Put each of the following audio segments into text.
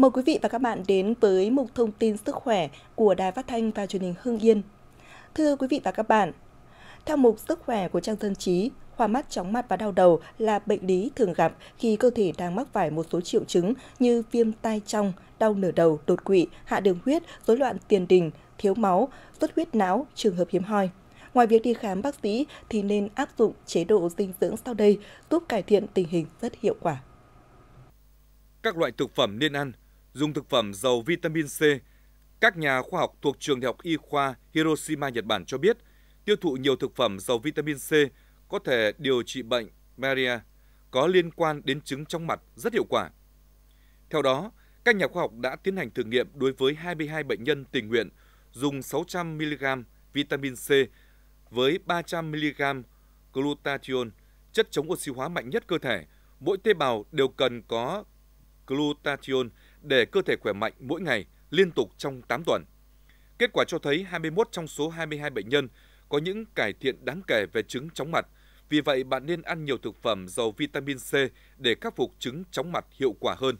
Mời quý vị và các bạn đến với mục thông tin sức khỏe của Đài Phát thanh và Truyền hình Hưng Yên. Thưa quý vị và các bạn, theo mục sức khỏe của trang dân trí, hoa mắt, chóng mặt và đau đầu là bệnh lý thường gặp khi cơ thể đang mắc phải một số triệu chứng như viêm tai trong, đau nửa đầu, đột quỵ, hạ đường huyết, rối loạn tiền đình, thiếu máu, xuất huyết não, trường hợp hiếm hoi. Ngoài việc đi khám bác sĩ thì nên áp dụng chế độ dinh dưỡng sau đây giúp cải thiện tình hình rất hiệu quả. Các loại thực phẩm nên ăn dùng thực phẩm giàu vitamin C. Các nhà khoa học thuộc trường đại học y khoa Hiroshima Nhật Bản cho biết, tiêu thụ nhiều thực phẩm giàu vitamin C có thể điều trị bệnh malaria có liên quan đến chứng trong mặt rất hiệu quả. Theo đó, các nhà khoa học đã tiến hành thử nghiệm đối với 22 bệnh nhân tình nguyện dùng 600 mg vitamin C với 300 mg glutathione, chất chống oxy hóa mạnh nhất cơ thể. Mỗi tế bào đều cần có glutathione để cơ thể khỏe mạnh mỗi ngày liên tục trong 8 tuần. Kết quả cho thấy 21 trong số 22 bệnh nhân có những cải thiện đáng kể về chứng chóng mặt. Vì vậy, bạn nên ăn nhiều thực phẩm giàu vitamin C để khắc phục chứng chóng mặt hiệu quả hơn.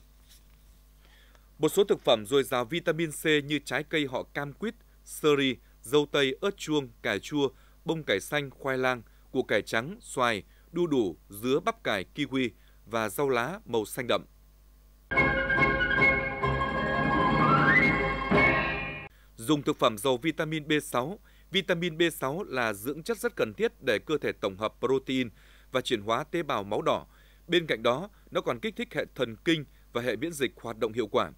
Một số thực phẩm dồi dào vitamin C như trái cây họ cam quýt, sơ ri, dâu tây, ớt chuông, cà chua, bông cải xanh, khoai lang, củ cải trắng, xoài, đu đủ, dứa, bắp cải, kiwi và rau lá màu xanh đậm. Dùng thực phẩm giàu vitamin B6. Vitamin B6 là dưỡng chất rất cần thiết để cơ thể tổng hợp protein và chuyển hóa tế bào máu đỏ. Bên cạnh đó, nó còn kích thích hệ thần kinh và hệ miễn dịch hoạt động hiệu quả.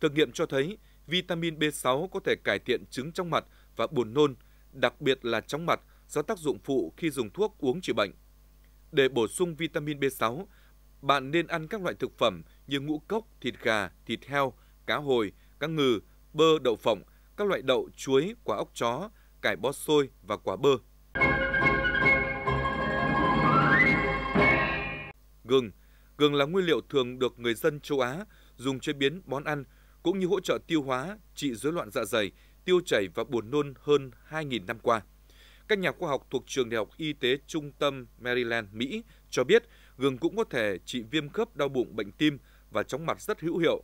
Thực nghiệm cho thấy, vitamin B6 có thể cải thiện chứng trong mặt và buồn nôn, đặc biệt là trong mặt do tác dụng phụ khi dùng thuốc uống trị bệnh. Để bổ sung vitamin B6, bạn nên ăn các loại thực phẩm như ngũ cốc, thịt gà, thịt heo, cá hồi, cá ngừ, bơ, đậu phộng – các loại đậu, chuối, quả ốc chó, cải bó xôi và quả bơ. Gừng Gừng là nguyên liệu thường được người dân châu Á dùng chế biến món ăn cũng như hỗ trợ tiêu hóa, trị rối loạn dạ dày, tiêu chảy và buồn nôn hơn 2.000 năm qua. Các nhà khoa học thuộc trường Đại học Y tế Trung tâm Maryland, Mỹ cho biết gừng cũng có thể trị viêm khớp đau bụng, bệnh tim và chóng mặt rất hữu hiệu.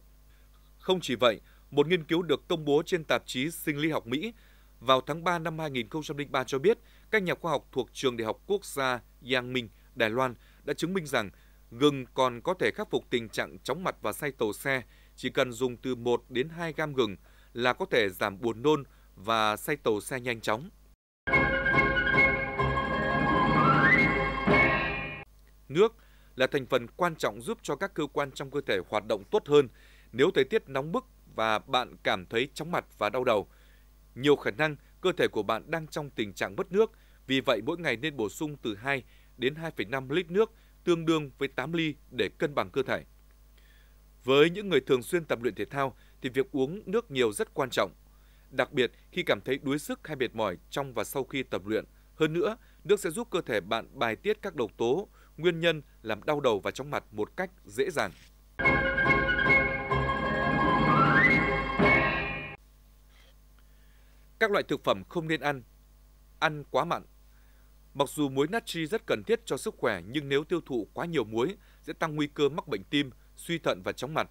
Không chỉ vậy, một nghiên cứu được công bố trên tạp chí Sinh lý học Mỹ vào tháng 3 năm 2003 cho biết các nhà khoa học thuộc Trường Đại học Quốc gia Giang Minh, Đài Loan đã chứng minh rằng gừng còn có thể khắc phục tình trạng chóng mặt và say tàu xe, chỉ cần dùng từ 1 đến 2 gam gừng là có thể giảm buồn nôn và say tàu xe nhanh chóng. Nước là thành phần quan trọng giúp cho các cơ quan trong cơ thể hoạt động tốt hơn. Nếu thời tiết nóng bức và bạn cảm thấy chóng mặt và đau đầu. Nhiều khả năng cơ thể của bạn đang trong tình trạng mất nước, vì vậy mỗi ngày nên bổ sung từ 2 đến 2,5 lít nước tương đương với 8 ly để cân bằng cơ thể. Với những người thường xuyên tập luyện thể thao thì việc uống nước nhiều rất quan trọng, đặc biệt khi cảm thấy đuối sức hay mệt mỏi trong và sau khi tập luyện. Hơn nữa, nước sẽ giúp cơ thể bạn bài tiết các độc tố, nguyên nhân làm đau đầu và chóng mặt một cách dễ dàng. Các loại thực phẩm không nên ăn. Ăn quá mặn. Mặc dù muối natri rất cần thiết cho sức khỏe nhưng nếu tiêu thụ quá nhiều muối sẽ tăng nguy cơ mắc bệnh tim, suy thận và chóng mặt.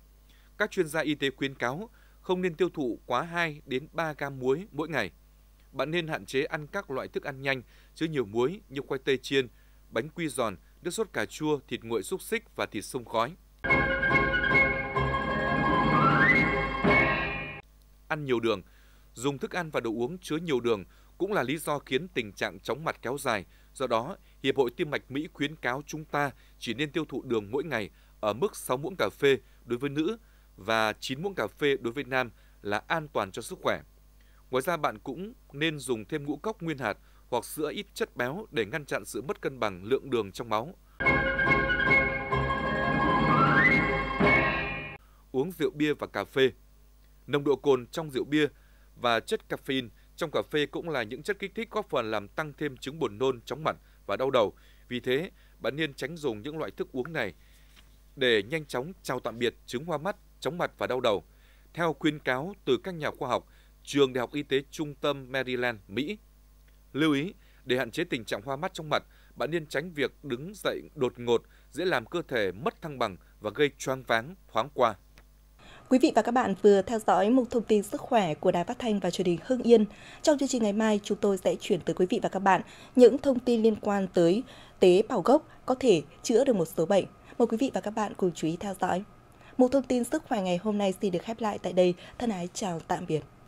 Các chuyên gia y tế khuyến cáo không nên tiêu thụ quá 2 đến 3 gam muối mỗi ngày. Bạn nên hạn chế ăn các loại thức ăn nhanh chứa nhiều muối như khoai tây chiên, bánh quy giòn, nước sốt cà chua, thịt nguội xúc xích và thịt sông khói. Ăn nhiều đường dùng thức ăn và đồ uống chứa nhiều đường cũng là lý do khiến tình trạng chóng mặt kéo dài. Do đó, Hiệp hội Tim mạch Mỹ khuyến cáo chúng ta chỉ nên tiêu thụ đường mỗi ngày ở mức 6 muỗng cà phê đối với nữ và 9 muỗng cà phê đối với nam là an toàn cho sức khỏe. Ngoài ra bạn cũng nên dùng thêm ngũ cốc nguyên hạt hoặc sữa ít chất béo để ngăn chặn sự mất cân bằng lượng đường trong máu. Uống rượu bia và cà phê Nồng độ cồn trong rượu bia và chất caffeine trong cà phê cũng là những chất kích thích góp phần làm tăng thêm chứng buồn nôn, chóng mặt và đau đầu. Vì thế, bạn nên tránh dùng những loại thức uống này để nhanh chóng chào tạm biệt chứng hoa mắt, chóng mặt và đau đầu. Theo khuyên cáo từ các nhà khoa học, Trường Đại học Y tế Trung tâm Maryland, Mỹ. Lưu ý, để hạn chế tình trạng hoa mắt trong mặt, bạn nên tránh việc đứng dậy đột ngột dễ làm cơ thể mất thăng bằng và gây choáng váng thoáng qua. Quý vị và các bạn vừa theo dõi một thông tin sức khỏe của Đài Phát thanh và Truyền hình Hưng Yên. Trong chương trình ngày mai, chúng tôi sẽ chuyển tới quý vị và các bạn những thông tin liên quan tới tế bào gốc có thể chữa được một số bệnh. Mời quý vị và các bạn cùng chú ý theo dõi. Một thông tin sức khỏe ngày hôm nay xin được khép lại tại đây. Thân ái chào tạm biệt.